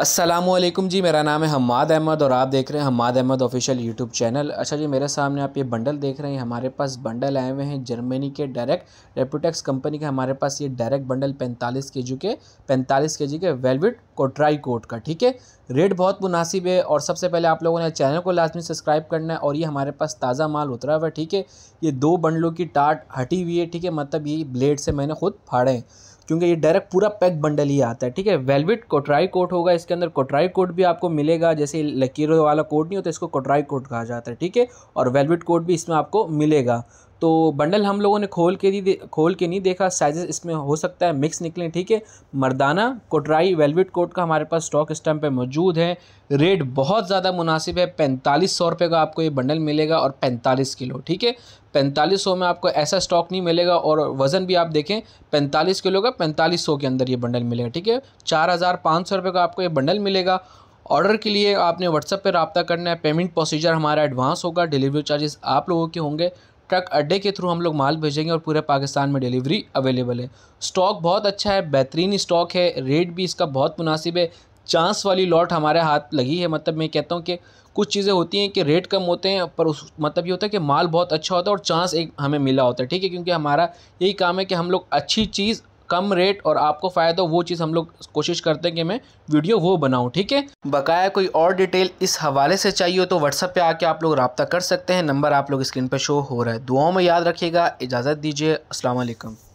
असलम जी मेरा नाम है हमाद अहमद और आप देख रहे हैं Hamad Ahmed official YouTube channel अच्छा जी मेरे सामने आप ये बंडल देख रहे हैं हमारे पास बंडल आए हुए हैं जर्मनी के डायरेक्ट रेपोटेक्स कंपनी के हमारे पास ये डायरेक्ट बंडल 45 के जी के 45 के जी के वेलविट कोट्राई कोट का ठीक है रेट बहुत मुनासिब है और सबसे पहले आप लोगों ने चैनल को लाजमी सब्सक्राइब करना है और ये हमारे पास ताज़ा माल उतरा हुआ है ठीक है ये दो बंडलों की टाट हटी हुई है ठीक है मतलब ये ब्लेड से मैंने खुद फाड़े हैं क्योंकि ये डायरेक्ट पूरा पैक बंडल ही आता है ठीक है वेलवेट कोटराई कोट होगा इसके अंदर कोटराई कोट भी आपको मिलेगा जैसे लकीरों वाला कोट नहीं होता इसको कोटराई कोट कहा जाता है ठीक है और वेलवेट कोट भी इसमें आपको मिलेगा तो बंडल हम लोगों ने खोल के नहीं खोल के नहीं देखा साइजेस इसमें हो सकता है मिक्स निकलें ठीक है मर्दाना कोटराई वेलवेट कोट का हमारे पास स्टॉक इस टाइम पर मौजूद है रेट बहुत ज़्यादा मुनासिब है पैंतालीस सौ रुपये का आपको ये बंडल मिलेगा और पैंतालीस किलो ठीक है पैंतालीस सौ में आपको ऐसा स्टॉक नहीं मिलेगा और वज़न भी आप देखें पैंतालीस किलो का पैंतालीस सौ के अंदर ये बंडल मिलेगा ठीक है चार हज़ार पाँच सौ रुपये का आपको ये बंडल मिलेगा ऑर्डर के लिए आपने व्हाट्सएप पर रबता करना है पेमेंट प्रोसीजर हमारा एडवांस होगा डिलीवरी चार्जेस आप लोगों के होंगे ट्रक अड्डे के थ्रू हम लोग माल भेजेंगे और पूरे पाकिस्तान में डिलीवरी अवेलेबल है स्टॉक बहुत अच्छा है बेहतरीन स्टॉक है रेट भी इसका बहुत मुनासिब है चांस वाली लॉट हमारे हाथ लगी है मतलब मैं कहता हूँ कि कुछ चीज़ें होती हैं कि रेट कम होते हैं पर उस मतलब ये होता है कि माल बहुत अच्छा होता है और चांस एक हमें मिला होता है ठीक है क्योंकि हमारा यही काम है कि हम लोग अच्छी चीज़ कम रेट और आपको फ़ायदा वो चीज़ हम लोग कोशिश करते हैं कि मैं वीडियो वो बनाऊँ ठीक है बकाया कोई और डिटेल इस हवाले से चाहिए हो तो व्हाट्सअप पे आके आप लोग रबता कर सकते हैं नंबर आप लोग स्क्रीन पर शो हो रहा है दुआओं में याद रखिएगा इजाज़त दीजिए असलकम